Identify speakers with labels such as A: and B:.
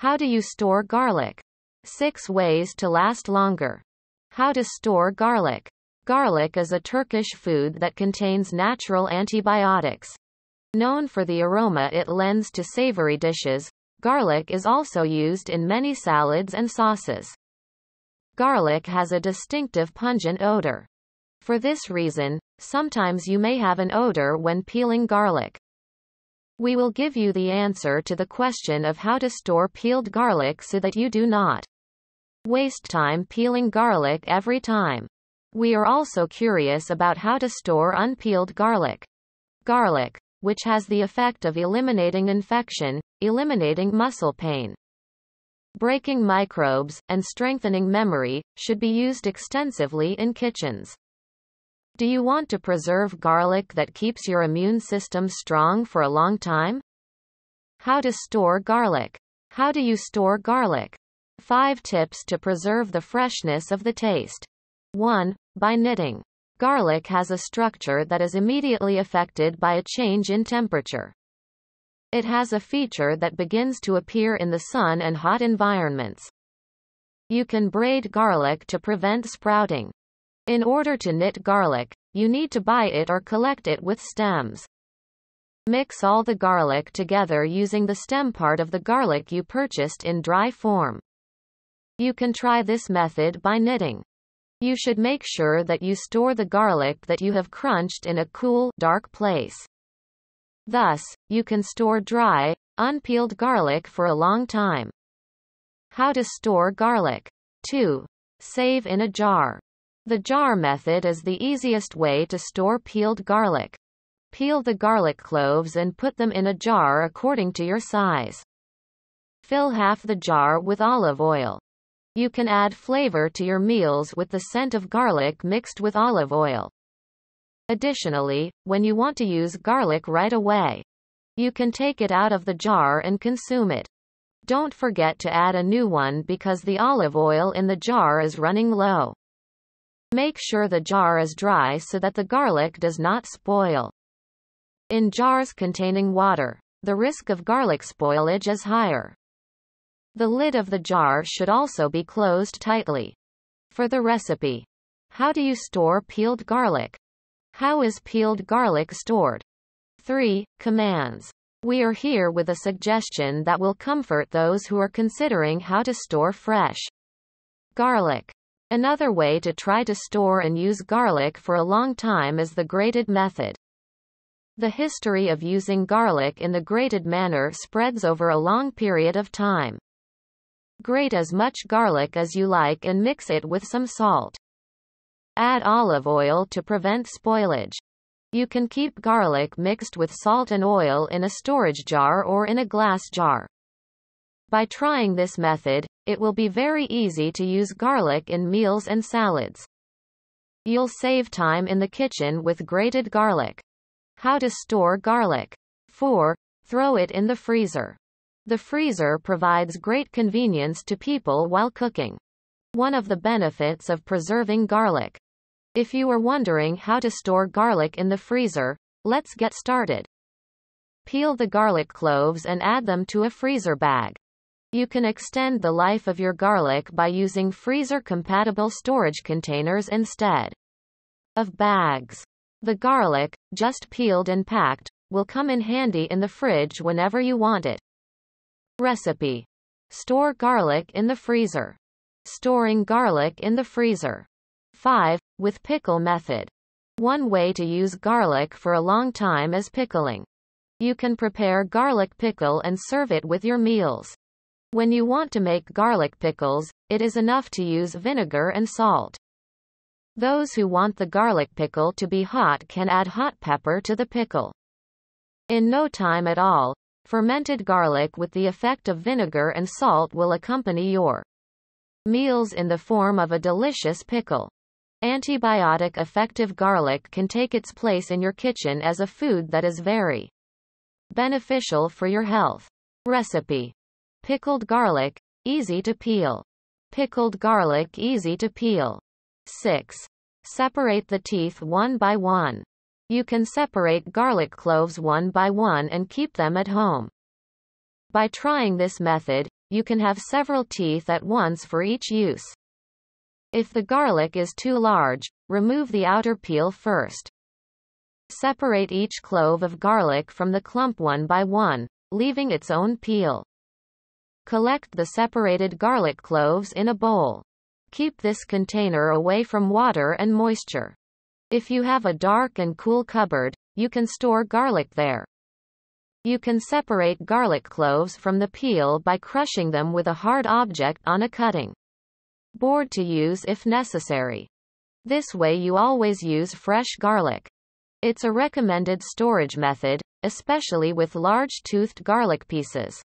A: How do you store garlic? 6 ways to last longer. How to store garlic. Garlic is a Turkish food that contains natural antibiotics. Known for the aroma it lends to savory dishes, garlic is also used in many salads and sauces. Garlic has a distinctive pungent odor. For this reason, sometimes you may have an odor when peeling garlic. We will give you the answer to the question of how to store peeled garlic so that you do not waste time peeling garlic every time. We are also curious about how to store unpeeled garlic. Garlic, which has the effect of eliminating infection, eliminating muscle pain, breaking microbes, and strengthening memory, should be used extensively in kitchens. Do you want to preserve garlic that keeps your immune system strong for a long time? How to store garlic. How do you store garlic? 5 tips to preserve the freshness of the taste. 1. By knitting. Garlic has a structure that is immediately affected by a change in temperature. It has a feature that begins to appear in the sun and hot environments. You can braid garlic to prevent sprouting. In order to knit garlic, you need to buy it or collect it with stems. Mix all the garlic together using the stem part of the garlic you purchased in dry form. You can try this method by knitting. You should make sure that you store the garlic that you have crunched in a cool, dark place. Thus, you can store dry, unpeeled garlic for a long time. How to store garlic. 2. Save in a jar. The jar method is the easiest way to store peeled garlic. Peel the garlic cloves and put them in a jar according to your size. Fill half the jar with olive oil. You can add flavor to your meals with the scent of garlic mixed with olive oil. Additionally, when you want to use garlic right away, you can take it out of the jar and consume it. Don't forget to add a new one because the olive oil in the jar is running low. Make sure the jar is dry so that the garlic does not spoil. In jars containing water, the risk of garlic spoilage is higher. The lid of the jar should also be closed tightly. For the recipe. How do you store peeled garlic? How is peeled garlic stored? 3. Commands. We are here with a suggestion that will comfort those who are considering how to store fresh garlic. Another way to try to store and use garlic for a long time is the grated method. The history of using garlic in the grated manner spreads over a long period of time. Grate as much garlic as you like and mix it with some salt. Add olive oil to prevent spoilage. You can keep garlic mixed with salt and oil in a storage jar or in a glass jar. By trying this method, it will be very easy to use garlic in meals and salads. You'll save time in the kitchen with grated garlic. How to store garlic. 4. Throw it in the freezer. The freezer provides great convenience to people while cooking. One of the benefits of preserving garlic. If you are wondering how to store garlic in the freezer, let's get started. Peel the garlic cloves and add them to a freezer bag. You can extend the life of your garlic by using freezer-compatible storage containers instead of bags. The garlic, just peeled and packed, will come in handy in the fridge whenever you want it. Recipe. Store garlic in the freezer. Storing garlic in the freezer. 5. With pickle method. One way to use garlic for a long time is pickling. You can prepare garlic pickle and serve it with your meals. When you want to make garlic pickles, it is enough to use vinegar and salt. Those who want the garlic pickle to be hot can add hot pepper to the pickle. In no time at all, fermented garlic with the effect of vinegar and salt will accompany your meals in the form of a delicious pickle. Antibiotic effective garlic can take its place in your kitchen as a food that is very beneficial for your health. Recipe Pickled garlic, easy to peel. Pickled garlic easy to peel. 6. Separate the teeth one by one. You can separate garlic cloves one by one and keep them at home. By trying this method, you can have several teeth at once for each use. If the garlic is too large, remove the outer peel first. Separate each clove of garlic from the clump one by one, leaving its own peel. Collect the separated garlic cloves in a bowl. Keep this container away from water and moisture. If you have a dark and cool cupboard, you can store garlic there. You can separate garlic cloves from the peel by crushing them with a hard object on a cutting board to use if necessary. This way you always use fresh garlic. It's a recommended storage method, especially with large toothed garlic pieces.